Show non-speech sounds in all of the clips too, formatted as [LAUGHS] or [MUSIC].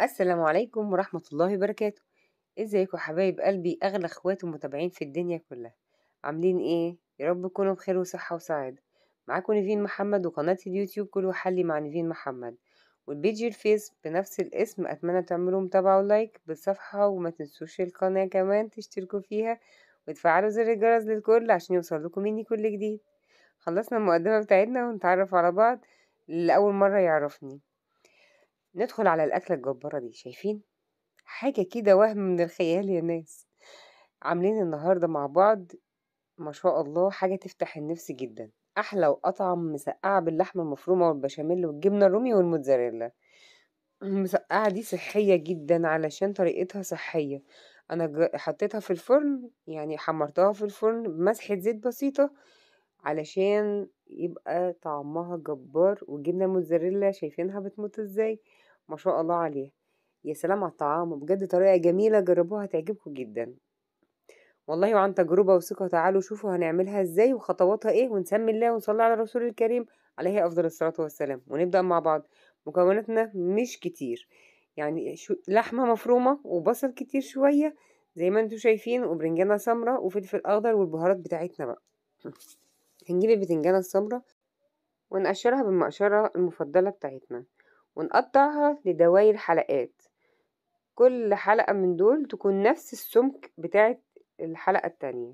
السلام عليكم ورحمة الله وبركاته ازيكم حبايب قلبي اغلى اخوات ومتابعين في الدنيا كلها عاملين ايه يا رب تكونوا بخير وصحة وسعادة معاكم نيفين محمد وقناة اليوتيوب كله حلي مع نيفين محمد والبيج الفيس بنفس الاسم اتمنى تعملوا متابعة ولايك بالصفحة وما تنسوش القناة كمان تشتركوا فيها وتفعلوا زر الجرس للكل عشان يوصل لكم مني كل جديد خلصنا المقدمة بتاعتنا ونتعرف على بعض اللي أول مرة يعرفني ندخل على الأكلة الجبارة دي شايفين حاجة كده وهم من الخيال يا ناس عاملين النهاردة مع بعض ما شاء الله حاجة تفتح النفس جدا أحلى وأطعم مسقعة باللحمة المفرومة والبشاميل والجبنة الرومي والموتزاريلا المسقعة دي صحية جدا علشان طريقتها صحية أنا حطيتها في الفرن يعني حمرتها في الفرن بمسحة زيت بسيطة علشان يبقى طعمها جبار والجبنة موتزاريلا شايفينها بتموت ازاي ما شاء الله عليه يا سلام على الطعام بجد طريقة جميلة جربوها هتعجبكم جدا والله وعن تجربة وثقة تعالوا شوفوا هنعملها ازاي وخطواتها ايه ونسمي الله ونصلي على الرسول الكريم عليه أفضل الصلاة والسلام ونبدأ مع بعض مكوناتنا مش كتير يعني شو لحمة مفرومة وبصل كتير شوية زي ما انتوا شايفين وبرنجانة سمرة وفلفل أخضر والبهارات بتاعتنا بقى [LAUGHS] هنجيب البتنجانة السمرة ونقشرها بالمقشرة المفضلة بتاعتنا ونقطعها لدوائر حلقات كل حلقة من دول تكون نفس السمك بتاعة الحلقة التانية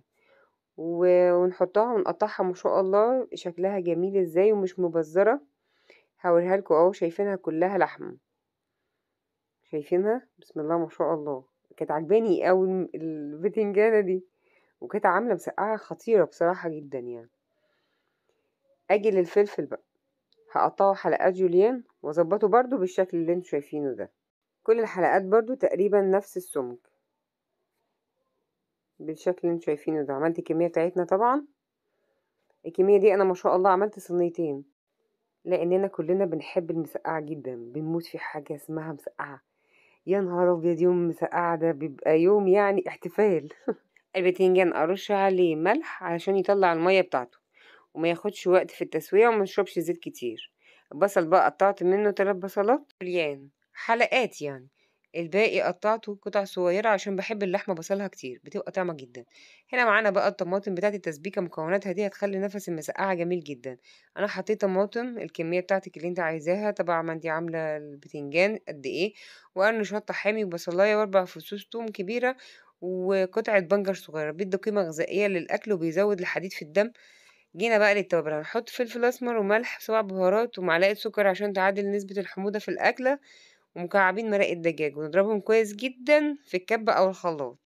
ونحطها ونقطعها ما شاء الله شكلها جميل ازاي ومش مبذرة هوريها لكم اهو شايفينها كلها لحم شايفينها بسم الله ما شاء الله كانت عجباني اوي البتنجانة دي وكانت عاملة مسقعة خطيرة بصراحة جدا يعني اجي للفلفل بقى هقطعه حلقات جوليان واظبطه برضو بالشكل اللي انتوا شايفينه ده كل الحلقات برضو تقريبا نفس السمك بالشكل اللي انتوا شايفينه ده عملت الكمية بتاعتنا طبعا الكمية دي انا ما شاء الله عملت صينيتين لاننا كلنا بنحب المسقعة جدا بنموت في حاجة اسمها مسقعة يا نهار ابيض يوم مسقعة ده بيبقى يوم يعني احتفال [LAUGHS] البتنجان ارش عليه ملح علشان يطلع المية بتاعته وما ياخدش وقت في التسوية وما نشربش زيت كتير البصل بقى قطعت منه تلات بصلات مليان حلقات يعني الباقي قطعته قطع صغيرة عشان بحب اللحمة بصلها كتير بتبقى طعمة جدا هنا معانا بقى الطماطم بتاعت التسبيكة مكوناتها دي هتخلي نفس المسقعة جميل جدا انا حطيت طماطم الكمية بتاعتك اللي انت عايزاها طبعا ما انت عاملة البتنجان قد ايه وقرن شطة حامي وبصلاية واربع فصوص توم كبيرة وقطعة بنجر صغيرة بيدي قيمة غذائية للأكل وبيزود الحديد في الدم جينا بقى للتوابل هنحط فلفل اسمر وملح سبع بهارات ومعلقه سكر عشان تعادل نسبه الحموضه في الاكله ومكعبين مرق الدجاج ونضربهم كويس جدا في الكبه او الخلاط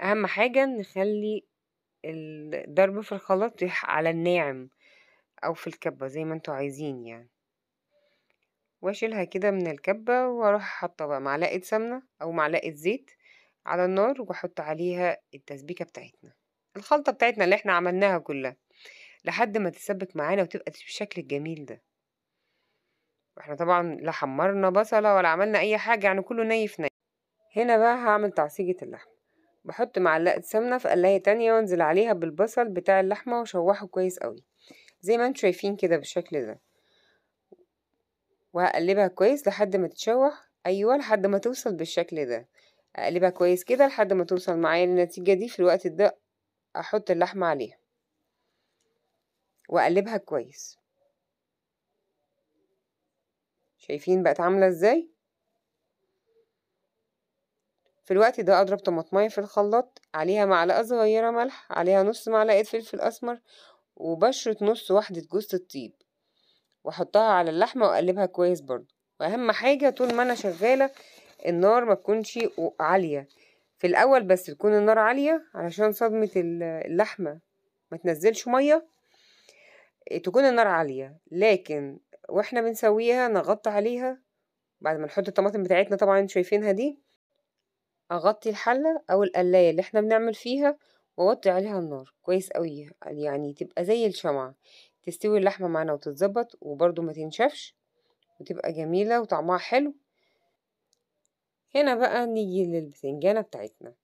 اهم حاجه نخلي الضرب في الخلاط على الناعم او في الكبه زي ما انتوا عايزين يعني واشيلها كده من الكبه واروح حاطه بقى معلقه سمنه او معلقه زيت على النار واحط عليها التسبيكه بتاعتنا الخلطه بتاعتنا اللي احنا عملناها كلها لحد ما تثبت معانا وتبقى بالشكل الجميل ده واحنا طبعا لا حمرنا بصلة ولا عملنا اي حاجة يعني كله في ني هنا بقى هعمل تعصيجة اللحمة بحط معلقة سمنة في قلاية تانية وانزل عليها بالبصل بتاع اللحمة واشوحه كويس قوي زي ما انتم شايفين كده بالشكل ده وهقلبها كويس لحد ما تتشوح ايوه لحد ما توصل بالشكل ده اقلبها كويس كده لحد ما توصل معايا للنتيجة دي في الوقت ده احط اللحمة عليها واقلبها كويس شايفين بقت عاملة ازاي في الوقت ده اضرب طماطمايه في الخلاط عليها معلقة صغيرة ملح عليها نص معلقة فلفل اسمر وبشرة نص واحدة جوز الطيب واحطها على اللحمة واقلبها كويس برضو واهم حاجة طول ما انا شغالة النار ما تكونش عالية في الاول بس تكون النار عالية علشان صدمة اللحمة ما تنزلش مية تكون النار عالية لكن واحنا بنسويها نغطي عليها بعد ما نحط الطماطم بتاعتنا طبعا انتوا شايفينها دي اغطي الحلة او القلاية اللي احنا بنعمل فيها واوطي عليها النار كويس قوي يعني تبقى زي الشمعة تستوي اللحمة معانا وتتظبط وبرده ما تنشفش وتبقى جميلة وطعمها حلو هنا بقى نيجي للبتنجانة بتاعتنا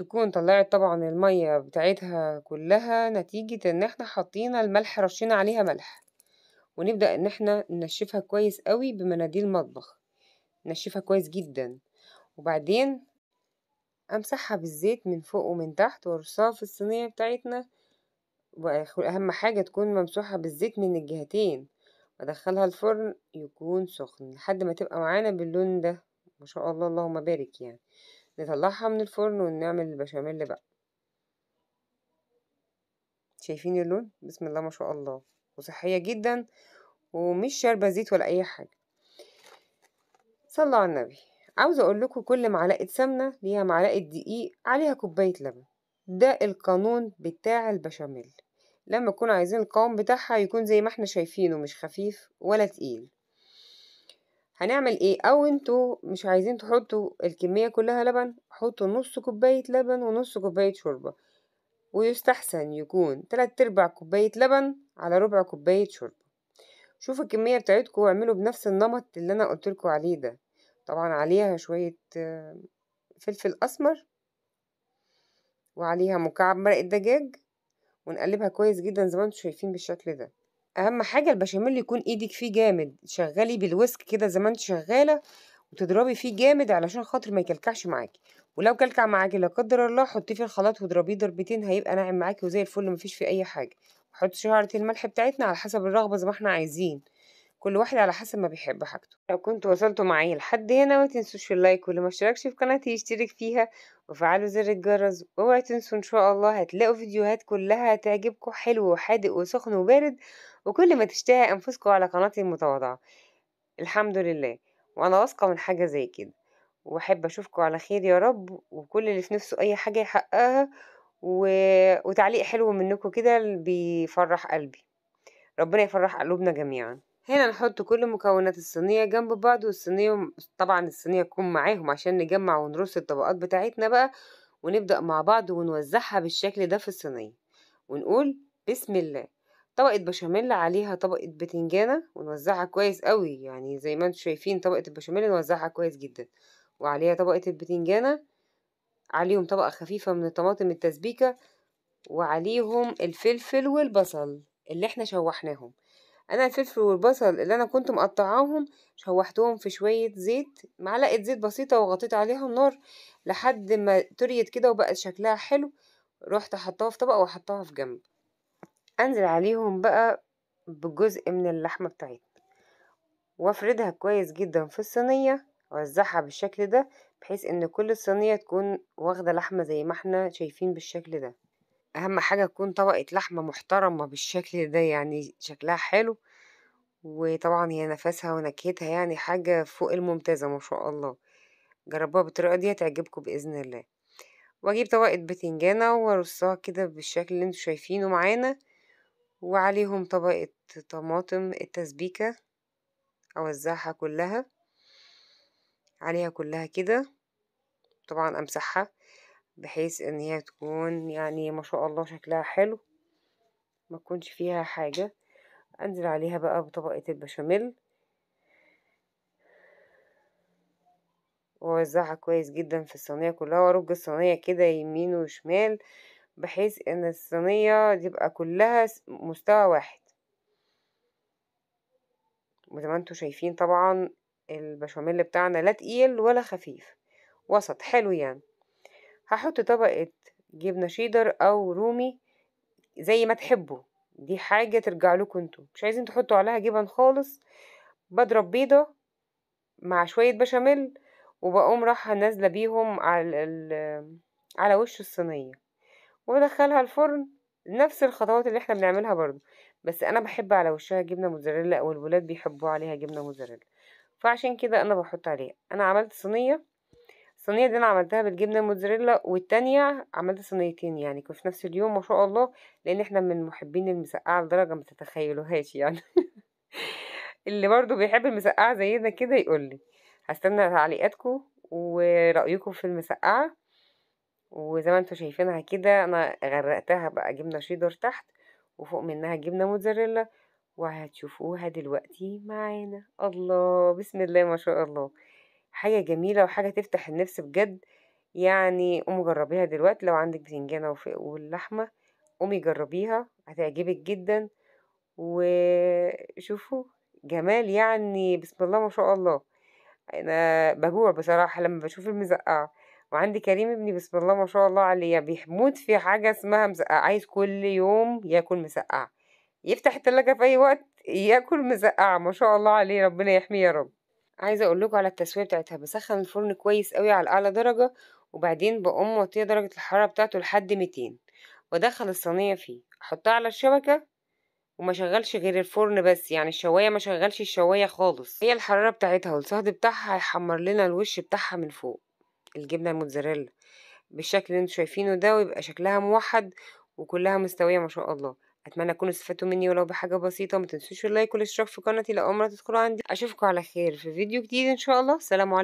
تكون طلعت طبعا المية بتاعتها كلها نتيجة ان احنا حطينا الملح رشينا عليها ملح ونبدأ ان احنا ننشفها كويس قوي بمناديل مطبخ ننشفها كويس جدا وبعدين امسحها بالزيت من فوق ومن تحت وارصها في الصينية بتاعتنا واهم حاجة تكون ممسوحة بالزيت من الجهتين وادخلها الفرن يكون سخن لحد ما تبقى معانا باللون ده ما شاء الله اللهم بارك يعني نطلعها من الفرن ونعمل البشاميل بقى شايفين اللون بسم الله ما شاء الله وصحيه جدا ومش شاربه زيت ولا اي حاجه صلوا على النبي عاوزه اقول لكم كل معلقه سمنه ليها معلقه دقيق عليها كوبايه لبن ده القانون بتاع البشاميل لما تكون عايزين القوام بتاعها يكون زي ما احنا شايفينه مش خفيف ولا تقيل هنعمل ايه او انتوا مش عايزين تحطوا الكمية كلها لبن حطوا نص كوباية لبن ونص كوباية شوربة ويستحسن يكون تلات ارباع كوباية لبن على ربع كوباية شوربة شوفوا الكمية بتاعتكم واعملوا بنفس النمط اللي انا لكم عليه ده طبعا عليها شوية آه، فلفل اسمر وعليها مكعب مرق الدجاج ونقلبها كويس جدا زي ما انتم شايفين بالشكل ده أهم حاجة البشاميل يكون إيدِك فيه جامد، شغّلي بالوِسك كده زي ما أنتِ شغّالة وتضربي فيه جامد علشان خاطر ما يكلكعش معاكِ، ولو كلكع معاكِ لا قدّر الله حُطّيه في الخلاط واضربيه ضربتين هيبقى ناعم معاكِ وزي الفل مفيش فيه أي حاجة، وحطي شعرة الملح بتاعتنا على حسب الرغبة زي ما إحنا عايزين. كل واحد على حسب ما بيحب حاجته لو كنتوا وصلتوا معايا لحد هنا ما تنسوش اللايك واللي ما اشتركش في قناتي يشترك فيها وفعلوا زر الجرس اوعوا تنسوا ان شاء الله هتلاقوا فيديوهات كلها تعجبكم حلو وحادق وسخن وبارد وكل ما تشتهي انفسكم على قناتي المتواضعه الحمد لله وانا واثقه من حاجه زي كده واحب اشوفكم على خير يا رب وكل اللي في نفسه اي حاجه يحققها و... وتعليق حلو منكم كده بيفرح قلبي ربنا يفرح قلوبنا جميعا هنا نحط كل مكونات الصينية جنب بعض والصينية طبعا الصينية تكون معاهم عشان نجمع ونرص الطبقات بتاعتنا بقى ونبدأ مع بعض ونوزعها بالشكل ده في الصينية ونقول بسم الله طبقة بشاميل عليها طبقة بتنجانة ونوزعها كويس قوي يعني زي ما انتم شايفين طبقة البشاميل نوزعها كويس جدا وعليها طبقة البتنجانة عليهم طبقة خفيفة من الطماطم التسبيكة وعليهم الفلفل والبصل اللي احنا شوحناهم انا الفلفل والبصل اللي انا كنت مقطعاهم شوحتهم في شويه زيت معلقه زيت بسيطه وغطيت عليها النار لحد ما طريت كده وبقى شكلها حلو رحت حطاها في طبق وحطاها في جنب انزل عليهم بقى بجزء من اللحمه بتاعتنا وافردها كويس جدا في الصينيه اوزعها بالشكل ده بحيث ان كل الصينيه تكون واخده لحمه زي ما احنا شايفين بالشكل ده أهم حاجة تكون طبقة لحمة محترمة بالشكل ده يعني شكلها حلو وطبعا هي نفسها ونكهتها يعني حاجة فوق الممتازة ما شاء الله جربوها بالطريقة دي هتعجبكم بإذن الله وأجيب طبقة بتنجانة وأرصها كده بالشكل اللي انتوا شايفينه معانا وعليهم طبقة طماطم التسبيكة أوزعها كلها عليها كلها كده طبعا أمسحها بحيث ان هي تكون يعني ما شاء الله شكلها حلو ما تكونش فيها حاجة انزل عليها بقى بطبقة البشاميل واوزعها كويس جدا في الصينية كلها وارج الصينية كده يمين وشمال بحيث ان الصينية تبقى كلها مستوى واحد وزي ما انتوا شايفين طبعا البشاميل بتاعنا لا تقيل ولا خفيف وسط حلو يعني هحط طبقة جبنة شيدر أو رومي زي ما تحبوا دي حاجة ترجع لكم انتوا مش عايزين تحطوا عليها جبن خالص بضرب بيضة مع شوية بشاميل وبقوم رايحة نازلة بيهم على على وش الصينية وبدخلها الفرن نفس الخطوات اللي احنا بنعملها برضو بس انا بحب على وشها جبنة موزاريلا او الولاد بيحبوا عليها جبنة موزاريلا فعشان كده انا بحط عليها انا عملت صينية الصينيه دي انا عملتها بالجبنه الموتزاريلا والتانية عملت صينيتين يعني كنت في نفس اليوم ما شاء الله لان احنا من محبين المسقعه لدرجه ما تتخيلوهاش يعني [LAUGHS] اللي برضو بيحب المسقعه زينا كده يقول لي هستنى تعليقاتكم ورايكم في المسقعه وزي ما انتم شايفينها كده انا غرقتها بقى جبنه شيدر تحت وفوق منها جبنه موتزاريلا وهتشوفوها دلوقتي معانا الله بسم الله ما شاء الله حاجة جميلة وحاجة تفتح النفس بجد يعني قومي جربيها دلوقتي لو عندك بتنجانة واللحمة قومي جربيها هتعجبك جدا وشوفوا جمال يعني بسم الله ما شاء الله انا بجوع بصراحة لما بشوف المزقعة وعندي كريم ابني بسم الله ما شاء الله عليه يعني بيموت في حاجة اسمها مزقعه عايز كل يوم ياكل مسقعة يفتح التلاجة في اي وقت ياكل مزقعه ما شاء الله عليه ربنا يحميه يا رب عايزه اقول لكم على التسويه بتاعتها بسخن الفرن كويس قوي على اعلى درجه وبعدين بقوم موطيه درجه الحراره بتاعته لحد 200 وادخل الصينيه فيه احطها على الشبكه وما شغلش غير الفرن بس يعني الشوايه ما شغلش الشوايه خالص هي الحراره بتاعتها والصهد بتاعها هيحمر لنا الوش بتاعها من فوق الجبنه الموتزاريلا بالشكل اللي انتم شايفينه ده ويبقى شكلها موحد وكلها مستويه ما شاء الله أتمنى تكونوا استفدتوا مني ولو بحاجة بسيطة ما تنسوش اللايك والاشتراك في قناتي اول مرة تدخلوا عندي أشوفكم على خير في فيديو جديد إن شاء الله سلام عليكم